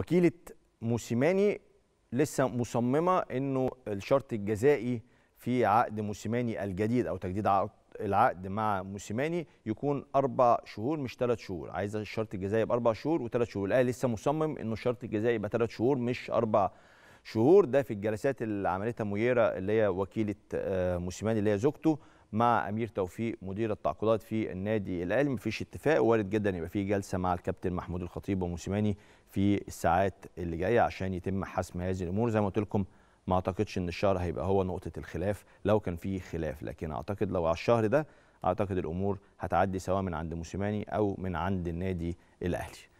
وكيله موسيماني لسه مصممه انه الشرط الجزائي في عقد موسيماني الجديد او تجديد العقد مع موسيماني يكون اربع شهور مش ثلاث شهور عايز الشرط الجزائي يبقى اربع شهور وثلاث شهور الاهلي لسه مصمم انه الشرط الجزائي يبقى ثلاث شهور مش اربع شهور ده في الجلسات اللي عملتها منيره اللي هي وكيله آه، موسيماني اللي هي زوجته مع امير توفيق مدير التعاقدات في النادي الاهلي مفيش اتفاق وارد جدا يبقى في جلسه مع الكابتن محمود الخطيب وموسيماني في الساعات اللي جايه عشان يتم حسم هذه الامور زي ما قلت لكم ما اعتقدش ان الشهر هيبقى هو نقطه الخلاف لو كان في خلاف لكن اعتقد لو على الشهر ده اعتقد الامور هتعدي سواء من عند موسيماني او من عند النادي الاهلي